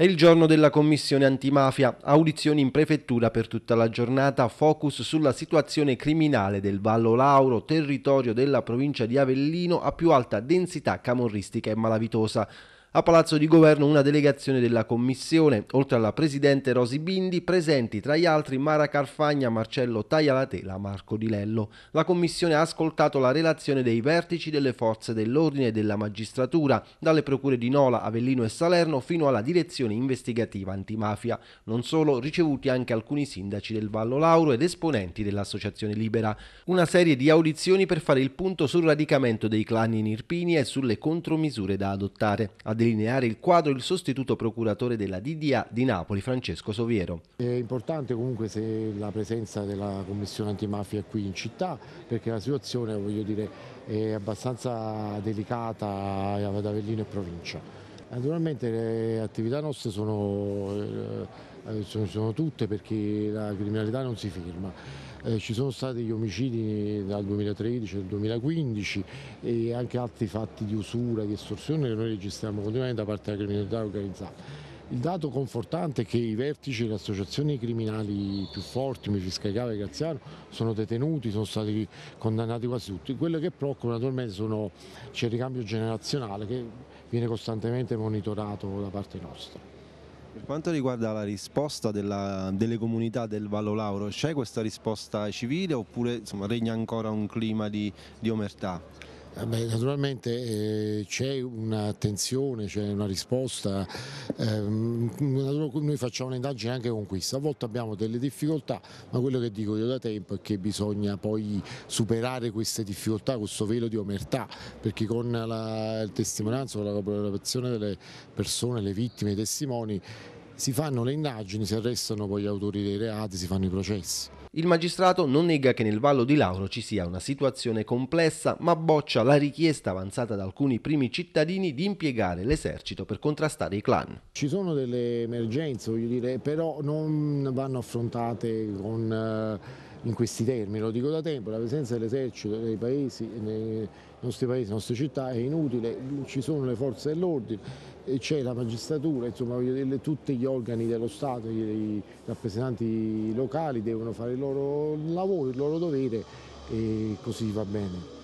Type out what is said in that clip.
È il giorno della commissione antimafia, audizioni in prefettura per tutta la giornata, focus sulla situazione criminale del Vallo Lauro, territorio della provincia di Avellino a più alta densità camorristica e malavitosa. A Palazzo di Governo una delegazione della Commissione, oltre alla Presidente Rosi Bindi, presenti tra gli altri Mara Carfagna, Marcello Taglialatela, Marco Di Lello. La Commissione ha ascoltato la relazione dei vertici delle forze dell'ordine e della magistratura, dalle procure di Nola, Avellino e Salerno fino alla direzione investigativa antimafia. Non solo, ricevuti anche alcuni sindaci del Vallo Lauro ed esponenti dell'Associazione Libera. Una serie di audizioni per fare il punto sul radicamento dei clan in Irpini e sulle contromisure da adottare. Ad delineare il quadro il sostituto procuratore della DDA di Napoli, Francesco Soviero. È importante comunque la presenza della Commissione antimafia qui in città perché la situazione voglio dire, è abbastanza delicata ad Avellino e provincia. Naturalmente le attività nostre sono eh, sono, sono tutte perché la criminalità non si ferma. Eh, ci sono stati gli omicidi dal 2013 al 2015 e anche altri fatti di usura, di estorsione che noi registriamo continuamente da parte della criminalità organizzata. Il dato confortante è che i vertici delle associazioni criminali più forti, Mifisca Cava e Graziano, sono detenuti, sono stati condannati quasi tutti. Quello che preoccupa naturalmente sono, c'è il ricambio generazionale che viene costantemente monitorato da parte nostra. Per quanto riguarda la risposta della, delle comunità del Vallo Lauro, c'è questa risposta civile oppure insomma, regna ancora un clima di, di omertà? Eh beh, naturalmente eh, c'è un'attenzione, c'è una risposta, ehm, noi facciamo un'indagine anche con questa, a volte abbiamo delle difficoltà, ma quello che dico io da tempo è che bisogna poi superare queste difficoltà, questo velo di omertà, perché con la, il testimonianza, con la collaborazione delle persone, le vittime, i testimoni, si fanno le indagini, si arrestano poi gli autori dei reati, si fanno i processi. Il magistrato non nega che nel Vallo di Lauro ci sia una situazione complessa, ma boccia la richiesta avanzata da alcuni primi cittadini di impiegare l'esercito per contrastare i clan. Ci sono delle emergenze, voglio dire, però non vanno affrontate con... Eh in questi termini, lo dico da tempo, la presenza dell'esercito nei paesi, nei nostri paesi, nelle nostre città è inutile, ci sono le forze dell'ordine, c'è la magistratura, insomma tutti gli organi dello Stato, i rappresentanti locali devono fare il loro lavoro, il loro dovere e così va bene.